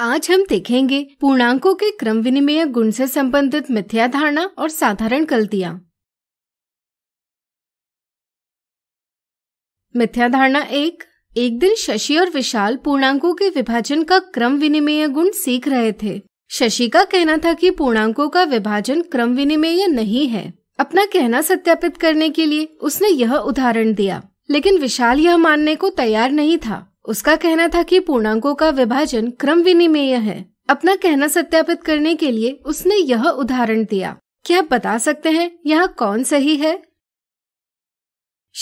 आज हम देखेंगे पूर्णांकों के क्रम विनिमय गुण से संबंधित मिथ्या धारणा और साधारण गलतियां मिथ्या धारणा एक एक दिन शशि और विशाल पूर्णांकों के विभाजन का क्रम विनिमय गुण सीख रहे थे शशि का कहना था कि पूर्णांकों का विभाजन क्रम विनिमय नहीं है अपना कहना सत्यापित करने के लिए उसने यह उदाहरण दिया लेकिन विशाल यह मानने को तैयार नहीं था उसका कहना था कि पूर्णांकों का विभाजन क्रम विनिमेय है अपना कहना सत्यापित करने के लिए उसने यह उदाहरण दिया क्या आप बता सकते हैं यह कौन सही है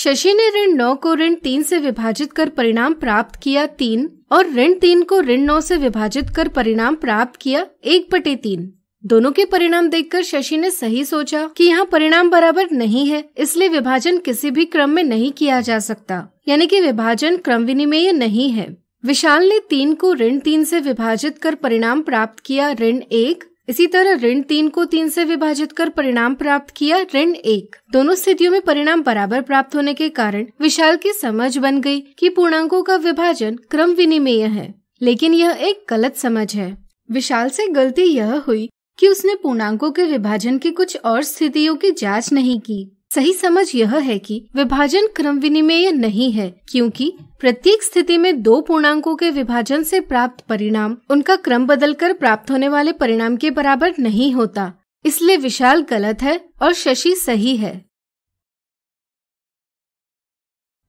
शशि ने ऋण नौ को ऋण तीन से विभाजित कर परिणाम प्राप्त किया तीन और ऋण तीन को ऋण नौ से विभाजित कर परिणाम प्राप्त किया एक बटे तीन दोनों के परिणाम देखकर शशि ने सही सोचा कि यहाँ परिणाम बराबर नहीं है इसलिए विभाजन किसी भी क्रम में नहीं किया जा सकता यानी कि विभाजन क्रम विनिमय नहीं है विशाल ने तीन को ऋण तीन से विभाजित कर परिणाम प्राप्त किया ऋण एक इसी तरह ऋण तीन को तीन से विभाजित कर परिणाम प्राप्त किया ऋण एक दोनों स्थितियों में परिणाम बराबर प्राप्त होने के कारण विशाल की समझ बन गई कि पूर्णांकों का विभाजन क्रम विनिमय है लेकिन यह एक गलत समझ है विशाल से गलती यह हुई कि उसने पूर्णांकों के विभाजन की कुछ और स्थितियों की जांच नहीं की सही समझ यह है कि विभाजन क्रम विनिमेय नहीं है क्योंकि प्रत्येक स्थिति में दो पूर्णांकों के विभाजन से प्राप्त परिणाम उनका क्रम बदलकर प्राप्त होने वाले परिणाम के बराबर नहीं होता इसलिए विशाल गलत है और शशि सही है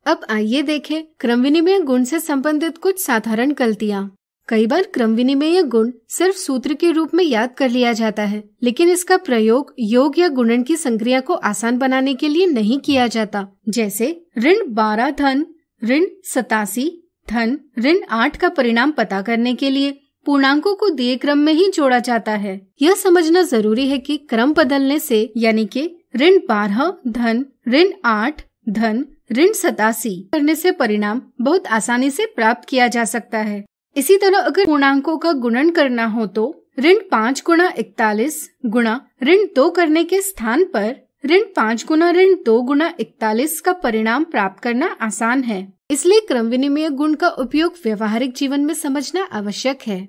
अब आइए देखें क्रम विनिमय गुण से संबंधित कुछ साधारण गलतियाँ कई बार क्रम विनिमय गुण सिर्फ सूत्र के रूप में याद कर लिया जाता है लेकिन इसका प्रयोग योग या गुणन की संक्रिया को आसान बनाने के लिए नहीं किया जाता जैसे ऋण बारह धन ऋण सतासी धन ऋण आठ का परिणाम पता करने के लिए पूर्णांकों को दिए क्रम में ही जोड़ा जाता है यह समझना जरूरी है कि क्रम बदलने से यानी कि ऋण बारह धन ऋण आठ धन ऋण सतासी करने से परिणाम बहुत आसानी से प्राप्त किया जा सकता है इसी तरह अगर पूर्णांकों का गुणन करना हो तो ऋण पाँच गुणा इकतालीस गुणा ऋण दो करने के स्थान पर ऋण पाँच गुना ऋण दो गुना इकतालीस का परिणाम प्राप्त करना आसान है इसलिए क्रम विनिमय गुण का उपयोग व्यवहारिक जीवन में समझना आवश्यक है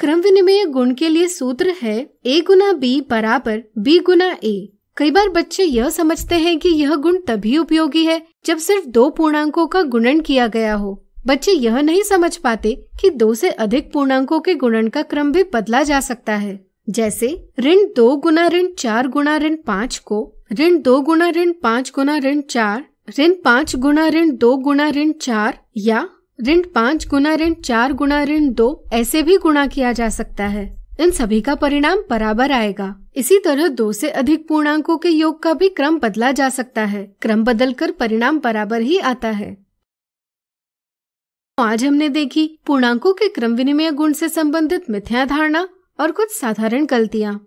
क्रम विनिमय गुण के लिए सूत्र है ए गुना बी बराबर बी गुना ए कई बार बच्चे यह समझते हैं कि यह गुण तभी उपयोगी है जब सिर्फ दो पूर्णांकों का गुणन किया गया हो बच्चे यह नहीं समझ पाते कि दो से अधिक पूर्णांकों के गुणन का क्रम भी बदला जा सकता है जैसे ऋण दो गुना ऋण चार गुना ऋण पाँच को ऋण दो गुना ऋण पाँच गुना ऋण चार ऋण पाँच गुना ऋण दो गुना ऋण चार या ऋण पाँच गुना ऋण चार गुना ऋण दो ऐसे भी गुणा किया जा सकता है इन सभी का परिणाम बराबर आएगा इसी तरह दो से अधिक पूर्णांकों के योग का भी क्रम बदला जा सकता है क्रम बदलकर परिणाम बराबर ही आता है तो आज हमने देखी पूर्णांकों के क्रम विनिमय गुण से संबंधित मिथ्या धारणा और कुछ साधारण गलतियाँ